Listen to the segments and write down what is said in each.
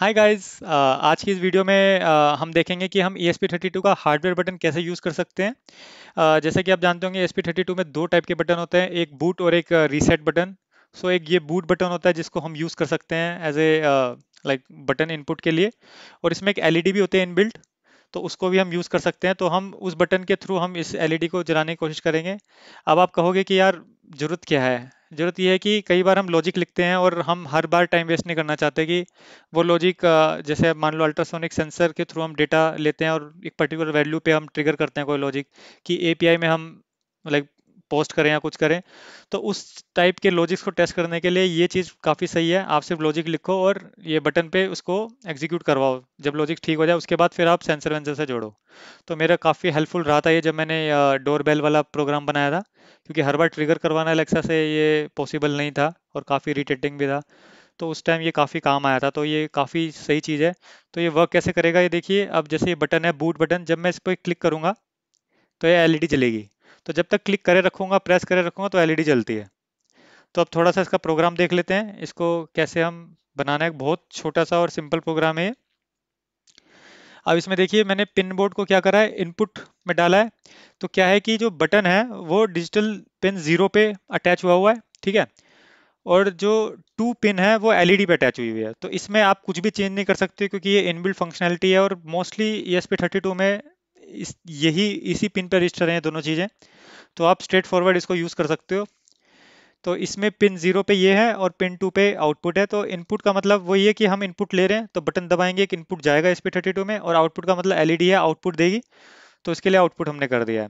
hi guys uh, आज की इस वीडियो में uh, हम देखेंगे कि हम ESP32 का हार्डवेयर बटन कैसे यूज़ कर सकते हैं uh, जैसे कि आप जानते होंगे ESP32 में दो टाइप के बटन होते हैं एक बूट और एक रीसेट बटन सो एक ये बूट बटन होता है जिसको हम यूज़ कर सकते हैं as a like button input के लिए और इसमें एक एल e भी होते हैं इनबिल्ट तो उसको भी हम यूज़ कर सकते हैं तो हम उस बटन के थ्रू हम इस एल e को जलाने की कोशिश करेंगे अब आप कहोगे कि यार ज़रूरत क्या है ज़रूरत यह है कि कई बार हम लॉजिक लिखते हैं और हम हर बार टाइम वेस्ट नहीं करना चाहते कि वो लॉजिक जैसे मान लो अल्ट्रासोनिक सेंसर के थ्रू हम डेटा लेते हैं और एक पर्टिकुलर वैल्यू पे हम ट्रिगर करते हैं कोई लॉजिक कि ए में हम लाइक पोस्ट करें या कुछ करें तो उस टाइप के लॉजिक्स को टेस्ट करने के लिए ये चीज़ काफ़ी सही है आप सिर्फ लॉजिक लिखो और ये बटन पे उसको एग्जीक्यूट करवाओ जब लॉजिक ठीक हो जाए उसके बाद फिर आप सेंसर वेंसर से जोड़ो तो मेरा काफ़ी हेल्पफुल रहा था ये जब मैंने डोर बेल वाला प्रोग्राम बनाया था क्योंकि हर बार ट्रिगर करवाना अलेक्सा से ये पॉसिबल नहीं था और काफ़ी रिटेटिंग भी था तो उस टाइम ये काफ़ी काम आया था तो ये काफ़ी सही चीज़ है तो ये वर्क कैसे करेगा ये देखिए अब जैसे ये बटन है बूट बटन जब मैं इस पर क्लिक करूँगा तो ये एलईडी चलेगी तो जब तक क्लिक करे रखूंगा प्रेस करे रखूंगा तो एलईडी e जलती है तो अब थोड़ा सा इसका प्रोग्राम देख लेते हैं इसको कैसे हम बनाना है बहुत छोटा सा और सिंपल प्रोग्राम है अब इसमें देखिए मैंने पिन बोर्ड को क्या करा है इनपुट में डाला है तो क्या है कि जो बटन है वो डिजिटल पिन जीरो पे अटैच हुआ हुआ है ठीक है और जो टू पिन है वो एलईडी e पे अटैच हुई हुई है तो इसमें आप कुछ भी चेंज नहीं कर सकते क्योंकि ये इनबिल्ट फंक्शनैलिटी है और मोस्टली ई एस में इस यही इसी पिन पर रजिस्टर हैं दोनों चीज़ें तो आप स्ट्रेट फॉरवर्ड इसको यूज़ कर सकते हो तो इसमें पिन जीरो पे ये है और पिन टू पे आउटपुट है तो इनपुट का मतलब वो ये कि हम इनपुट ले रहे हैं तो बटन दबाएंगे कि इनपुट जाएगा इस पे थर्टी टू में और आउटपुट का मतलब एलईडी है आउटपुट देगी तो इसके लिए आउटपुट हमने कर दिया है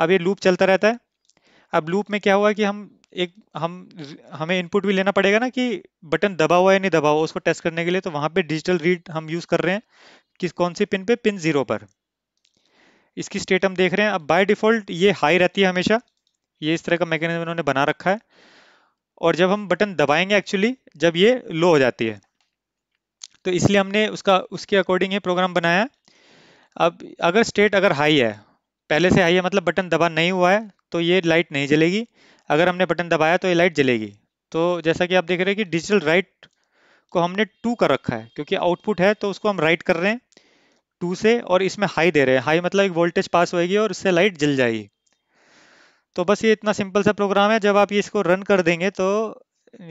अब ये लूप चलता रहता है अब लूप में क्या हुआ कि हम एक हम हमें इनपुट भी लेना पड़ेगा ना कि बटन दबा हुआ है नहीं दबा हुआ उसको टेस्ट करने के लिए तो वहाँ पर डिजिटल रीड हम यूज़ कर रहे हैं किस कौन सी पिन पे पिन जीरो पर इसकी स्टेट हम देख रहे हैं अब बाय डिफ़ॉल्ट ये हाई रहती है हमेशा ये इस तरह का मैकेनिज्म इन्होंने बना रखा है और जब हम बटन दबाएंगे एक्चुअली जब ये लो हो जाती है तो इसलिए हमने उसका उसके अकॉर्डिंग ये प्रोग्राम बनाया अब अगर स्टेट अगर हाई है पहले से हाई है मतलब बटन दबा नहीं हुआ है तो ये लाइट नहीं जलेगी अगर हमने बटन दबाया तो ये लाइट जलेगी तो जैसा कि आप देख रहे हैं कि डिजिटल राइट को हमने टू कर रखा है क्योंकि आउटपुट है तो उसको हम राइट कर रहे हैं टू से और इसमें हाई दे रहे हैं हाई मतलब एक वोल्टेज पास होएगी और उससे लाइट जल जाएगी तो बस ये इतना सिंपल सा प्रोग्राम है जब आप ये इसको रन कर देंगे तो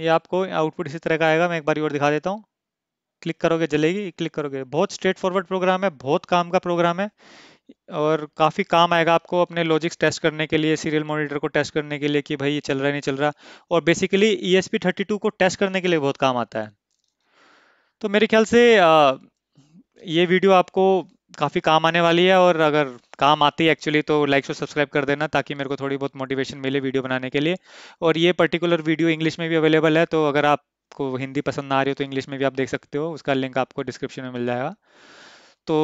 ये आपको आउटपुट इसी तरह का आएगा मैं एक बार और दिखा देता हूँ क्लिक करोगे जलेगी क्लिक करोगे बहुत स्ट्रेट फॉरवर्ड प्रोग्राम है बहुत काम का प्रोग्राम है और काफ़ी काम आएगा आपको अपने लॉजिक्स टेस्ट करने के लिए सीरियल मॉनिटर को टेस्ट करने के लिए कि भाई ये चल रहा है नहीं चल रहा और बेसिकली ई एस को टेस्ट करने के लिए बहुत काम आता है तो मेरे ख्याल से आ, ये वीडियो आपको काफ़ी काम आने वाली है और अगर काम आती है एक्चुअली तो लाइक और सब्सक्राइब कर देना ताकि मेरे को थोड़ी बहुत मोटिवेशन मिले वीडियो बनाने के लिए और ये पर्टिकुलर वीडियो इंग्लिश में भी अवेलेबल है तो अगर आपको हिंदी पसंद ना आ रही हो तो इंग्लिश में भी आप देख सकते हो उसका लिंक आपको डिस्क्रिप्शन में मिल जाएगा तो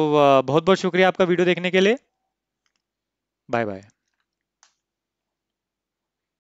बहुत बहुत शुक्रिया आपका वीडियो देखने के लिए बाय बाय